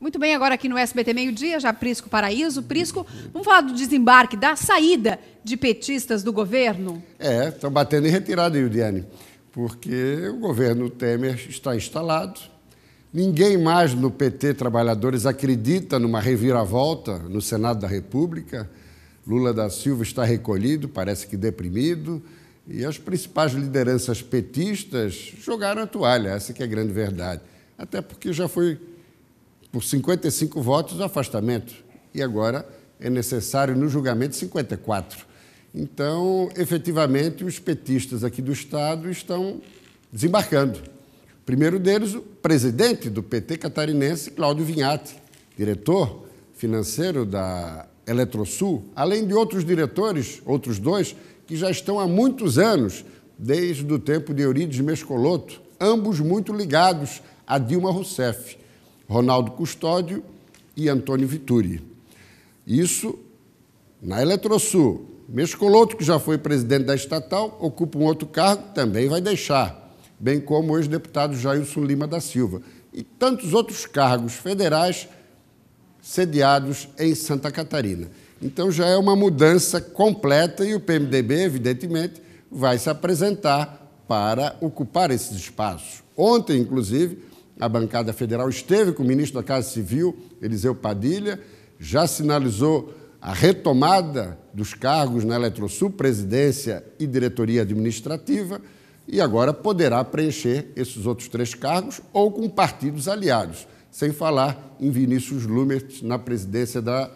Muito bem, agora aqui no SBT Meio Dia, já Prisco Paraíso. Prisco, vamos falar do desembarque, da saída de petistas do governo? É, estão batendo em retirada, Ildiane, porque o governo Temer está instalado. Ninguém mais no PT Trabalhadores acredita numa reviravolta no Senado da República. Lula da Silva está recolhido, parece que deprimido. E as principais lideranças petistas jogaram a toalha, essa que é a grande verdade. Até porque já foi por 55 votos o afastamento. E agora é necessário, no julgamento, 54. Então, efetivamente, os petistas aqui do Estado estão desembarcando. O primeiro deles, o presidente do PT catarinense, Cláudio Vinhati, diretor financeiro da Eletrosul, além de outros diretores, outros dois, que já estão há muitos anos, desde o tempo de Eurides Mescoloto, ambos muito ligados a Dilma Rousseff. Ronaldo Custódio e Antônio Vituri. Isso na Eletrosul. Mescoloto, que já foi presidente da estatal, ocupa um outro cargo, também vai deixar, bem como o ex-deputado Jailson Lima da Silva. E tantos outros cargos federais sediados em Santa Catarina. Então já é uma mudança completa e o PMDB, evidentemente, vai se apresentar para ocupar esses espaços. Ontem, inclusive, a bancada federal esteve com o ministro da Casa Civil, Eliseu Padilha, já sinalizou a retomada dos cargos na Eletrosul, presidência e diretoria administrativa, e agora poderá preencher esses outros três cargos ou com partidos aliados, sem falar em Vinícius Lumert na presidência da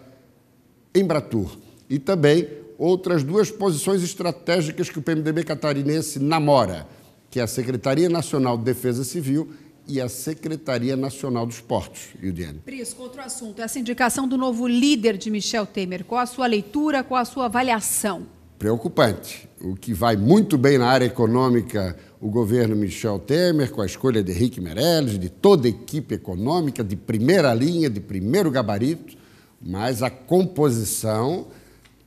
Embratur. E também outras duas posições estratégicas que o PMDB catarinense namora, que é a Secretaria Nacional de Defesa Civil e a Secretaria Nacional dos Portos, Ildiane. Pris. outro assunto, essa indicação do novo líder de Michel Temer. Qual a sua leitura, qual a sua avaliação? Preocupante. O que vai muito bem na área econômica, o governo Michel Temer, com a escolha de Henrique Meirelles, de toda a equipe econômica, de primeira linha, de primeiro gabarito, mas a composição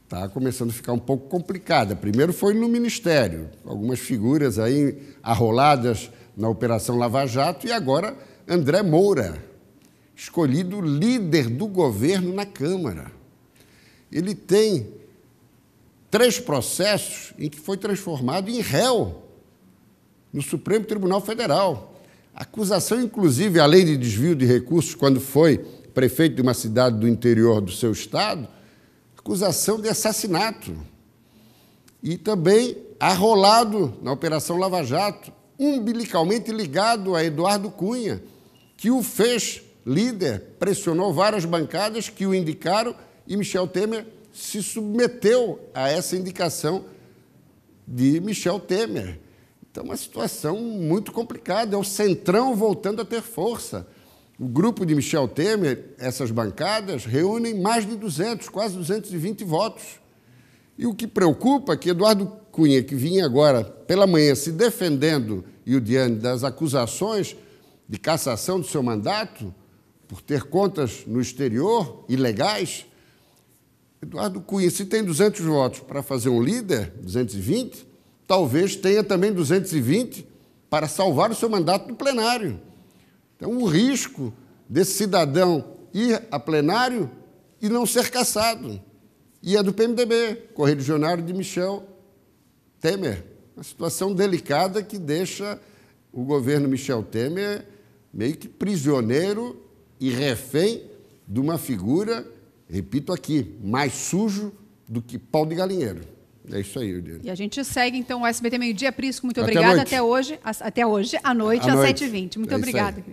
está começando a ficar um pouco complicada. Primeiro foi no Ministério, algumas figuras aí arroladas na Operação Lava Jato, e agora André Moura, escolhido líder do governo na Câmara. Ele tem três processos em que foi transformado em réu no Supremo Tribunal Federal. Acusação, inclusive, além de desvio de recursos, quando foi prefeito de uma cidade do interior do seu estado, acusação de assassinato. E também arrolado na Operação Lava Jato, umbilicalmente ligado a Eduardo Cunha, que o fez líder, pressionou várias bancadas que o indicaram e Michel Temer se submeteu a essa indicação de Michel Temer. Então, uma situação muito complicada. É o Centrão voltando a ter força. O grupo de Michel Temer, essas bancadas, reúnem mais de 200, quase 220 votos. E o que preocupa é que Eduardo Cunha, que vinha agora pela manhã se defendendo, e o Diane, das acusações de cassação do seu mandato, por ter contas no exterior ilegais, Eduardo Cunha, se tem 200 votos para fazer um líder, 220, talvez tenha também 220 para salvar o seu mandato no plenário. Então, o risco desse cidadão ir a plenário e não ser cassado. E é do PMDB, Correio Jornal de Michel Temer. Uma situação delicada que deixa o governo Michel Temer meio que prisioneiro e refém de uma figura, repito aqui, mais sujo do que pau de galinheiro. É isso aí, Urdino. E a gente segue, então, o SBT Meio Dia. Prisco, muito obrigada. Até hoje, até hoje, à noite, à às 7h20. Muito é obrigada.